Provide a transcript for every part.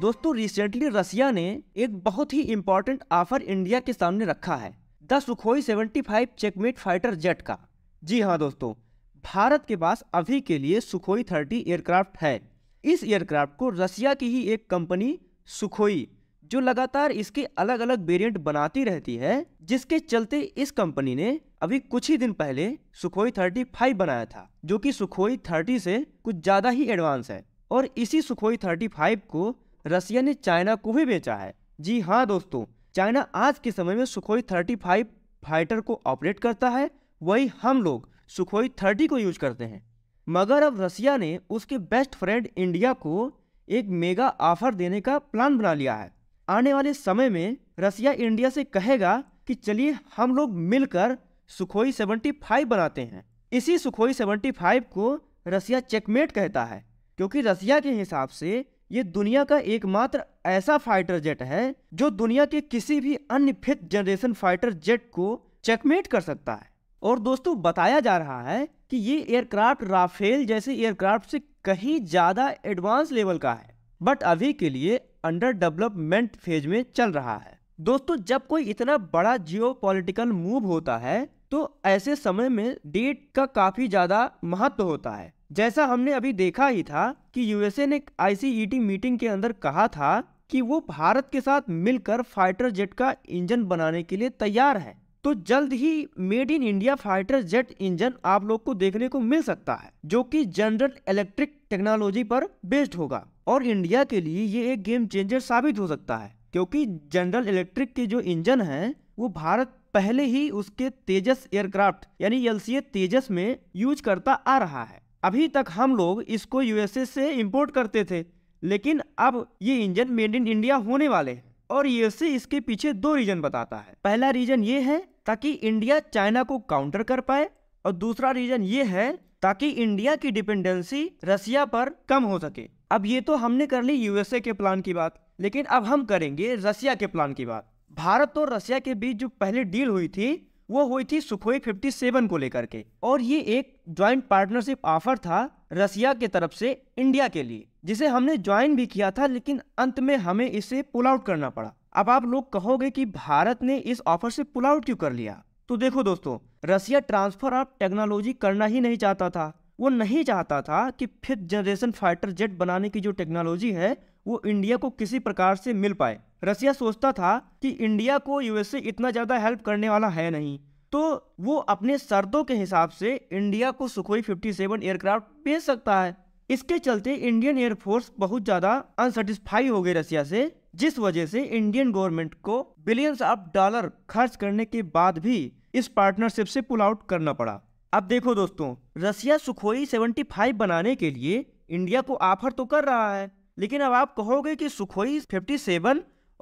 दोस्तों रिसेंटली रसिया ने एक बहुत ही इम्पोर्टेंट ऑफर इंडिया के सामने रखा है the Sukhoi 75 checkmate fighter jet का जी हाँ दोस्तों भारत के पास अभी के लिए सुखोई 30 एयरक्राफ्ट है इस एयरक्राफ्ट को रसिया की ही एक कंपनी सुखोई जो लगातार इसके अलग अलग वेरिएंट बनाती रहती है जिसके चलते इस कंपनी ने अभी कुछ ही दिन पहले सुखोई थर्टी फाइव बनाया था जो कि सुखोई थर्टी से कुछ ज़्यादा ही एडवांस है और इसी सुखोई थर्टी फाइव को रसिया ने चाइना को भी बेचा है जी हाँ दोस्तों चाइना आज के समय में सुखोई थर्टी फाइव फाइटर को ऑपरेट करता है वही हम लोग सुखोई थर्टी को यूज करते हैं मगर अब रसिया ने उसके बेस्ट फ्रेंड इंडिया को एक मेगा ऑफर देने का प्लान बना लिया है आने वाले समय में रसिया इंडिया से कहेगा कि चलिए हम लोग मिलकर सुखोई सेवेंटी फाइव बनाते हैं इसी सुखोई सेवेंटी फाइव को रसिया चेकमेट कहता है क्योंकि रसिया के हिसाब से ये दुनिया का एकमात्र ऐसा फाइटर जेट है जो दुनिया के किसी भी अन्य फिफ्थ जनरेशन फाइटर जेट को चेकमेट कर सकता है और दोस्तों बताया जा रहा है कि ये एयरक्राफ्ट राफेल जैसे एयरक्राफ्ट से कहीं ज़्यादा एडवांस लेवल का है बट अभी के लिए अंडर डेवलपमेंट फेज में चल रहा है दोस्तों जब कोई इतना बड़ा जियो मूव होता है तो ऐसे समय में डेट का काफ़ी ज़्यादा महत्व होता है जैसा हमने अभी देखा ही था कि यूएसए ने आईसीईटी मीटिंग के अंदर कहा था कि वो भारत के साथ मिलकर फाइटर जेट का इंजन बनाने के लिए तैयार है तो जल्द ही made in India fighter jet engine आप लोग को देखने को मिल सकता है जो कि जनरल इलेक्ट्रिक टेक्नोलॉजी पर बेस्ड होगा और इंडिया के लिए ये एक गेम चेंजर साबित हो सकता है क्योंकि जनरल इलेक्ट्रिक के जो इंजन है वो भारत पहले ही उसके तेजस एयरक्राफ्ट यानी एलसीए तेजस में यूज करता आ रहा है अभी तक हम लोग इसको यूएसए से इम्पोर्ट करते थे लेकिन अब ये इंजन मेड इन इंडिया होने वाले हैं और यूएसए इसके पीछे दो रीजन बताता है पहला रीजन ये है ताकि इंडिया चाइना को काउंटर कर पाए और दूसरा रीजन ये है ताकि इंडिया की डिपेंडेंसी रसिया पर कम हो सके अब ये तो हमने कर ली यूएसए के प्लान की बात लेकिन अब हम करेंगे रसिया के प्लान की बात भारत और रसिया के बीच जो पहले डील हुई थी वो हुई थी सुखोई फिफ्टी सेवन को लेकर के और ये एक ज्वाइंट पार्टनरशिप ऑफर था रसिया के तरफ से इंडिया के लिए जिसे हमने ज्वाइन भी किया था लेकिन अंत में हमें इसे पुल आउट करना पड़ा अब आप लोग कहोगे कि भारत ने इस ऑफर से पुल आउट क्यों कर लिया तो देखो दोस्तों रसिया ट्रांसफर ऑफ टेक्नोलॉजी करना ही नहीं चाहता था वो नहीं चाहता था कि फिफ्थ जनरेशन फाइटर जेट बनाने की जो टेक्नोलॉजी है वो इंडिया को किसी प्रकार से मिल पाए रसिया सोचता था कि इंडिया को यूएसए इतना ज़्यादा हेल्प करने वाला है नहीं तो वो अपने शर्तों के हिसाब से इंडिया को सुखोई 57 एयरक्राफ्ट भेज सकता है इसके चलते इंडियन एयरफोर्स बहुत ज़्यादा अनसेटिस्फाई हो गई रसिया से जिस वजह से इंडियन गवर्नमेंट को बिलियंस ऑफ डॉलर खर्च करने के बाद भी इस पार्टनरशिप से पुल आउट करना पड़ा अब देखो दोस्तों रसिया सुखोई 75 बनाने के लिए इंडिया को ऑफर तो कर रहा है लेकिन अब आप कहोगे कि सुखोई 57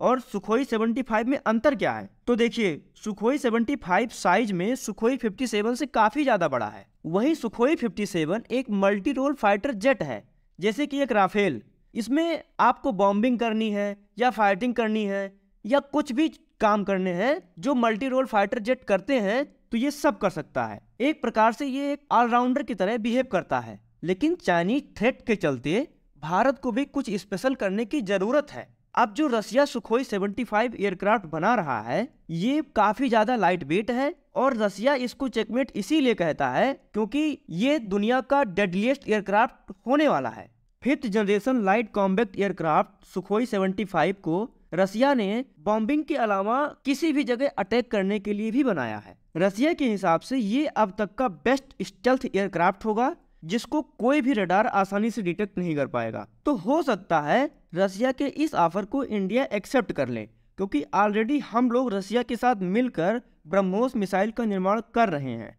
और सुखोई 75 में अंतर क्या है तो देखिए सुखोई 75 साइज में सुखोई 57 से काफ़ी ज़्यादा बड़ा है वही सुखोई 57 एक मल्टी रोल फाइटर जेट है जैसे कि एक राफेल इसमें आपको बॉम्बिंग करनी है या फाइटिंग करनी है या कुछ भी काम करने हैं जो मल्टी रोल फाइटर जेट करते हैं तो ये सब कर सकता है एक प्रकार से ये एक ऑलराउंडर की तरह बिहेव करता है लेकिन चाइनीज थ्रेट के चलते भारत को भी कुछ स्पेशल करने की ज़रूरत है अब जो रसिया सुखोई 75 एयरक्राफ्ट बना रहा है ये काफी ज्यादा लाइट वेट है और रसिया इसको चेकमेट इसीलिए कहता है क्योंकि ये दुनिया का डेडलीस्ट एयरक्राफ्ट होने वाला है fifth generation light combat aircraft Sukhoi 75 को रसिया ने बॉम्बिंग के अलावा किसी भी जगह अटैक करने के लिए भी बनाया है रसिया के हिसाब से ये अब तक का बेस्ट स्टेल्थ एयरक्राफ्ट होगा जिसको कोई भी रडार आसानी से डिटेक्ट नहीं कर पाएगा तो हो सकता है रसिया के इस ऑफर को इंडिया एक्सेप्ट कर ले क्योंकि ऑलरेडी हम लोग रसिया के साथ मिलकर ब्रह्मोस मिसाइल का निर्माण कर रहे हैं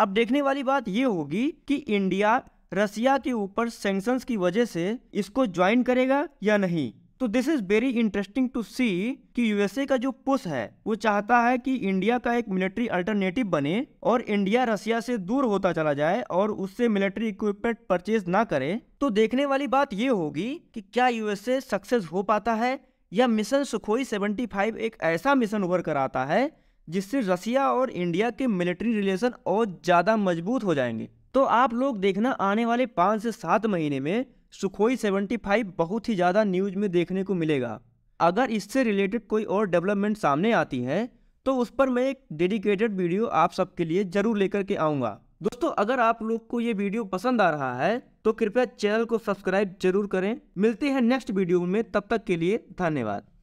अब देखने वाली बात ये होगी कि इंडिया रसिया के ऊपर सेंक्शंस की वजह से इसको ज्वाइन करेगा या नहीं तो this is very interesting to see कि यूएसए का जो पुश है वो चाहता है कि इंडिया का एक मिलिट्री अल्टरनेटिव बने और इंडिया रशिया से दूर होता चला जाए और उससे मिलिट्री इक्विपमेंट परचेज ना करे तो देखने वाली बात ये होगी कि क्या यूएसए सक्सेस हो पाता है या मिशन सुखोई सेवेंटी फाइव एक ऐसा मिशन उभर कर आता है जिससे रसिया और इंडिया के मिलिट्री रिलेशन और ज़्यादा मजबूत हो जाएंगे तो आप लोग देखना आने वाले पाँच से सात महीने में सुखोई सेवेंटी फाइव बहुत ही ज़्यादा न्यूज में देखने को मिलेगा अगर इससे रिलेटेड कोई और डेवलपमेंट सामने आती है तो उस पर मैं एक डेडिकेटेड वीडियो आप सबके लिए ज़रूर लेकर के आऊँगा दोस्तों अगर आप लोग को ये वीडियो पसंद आ रहा है तो कृपया चैनल को सब्सक्राइब जरूर करें मिलते हैं नेक्स्ट वीडियो में तब तक के लिए धन्यवाद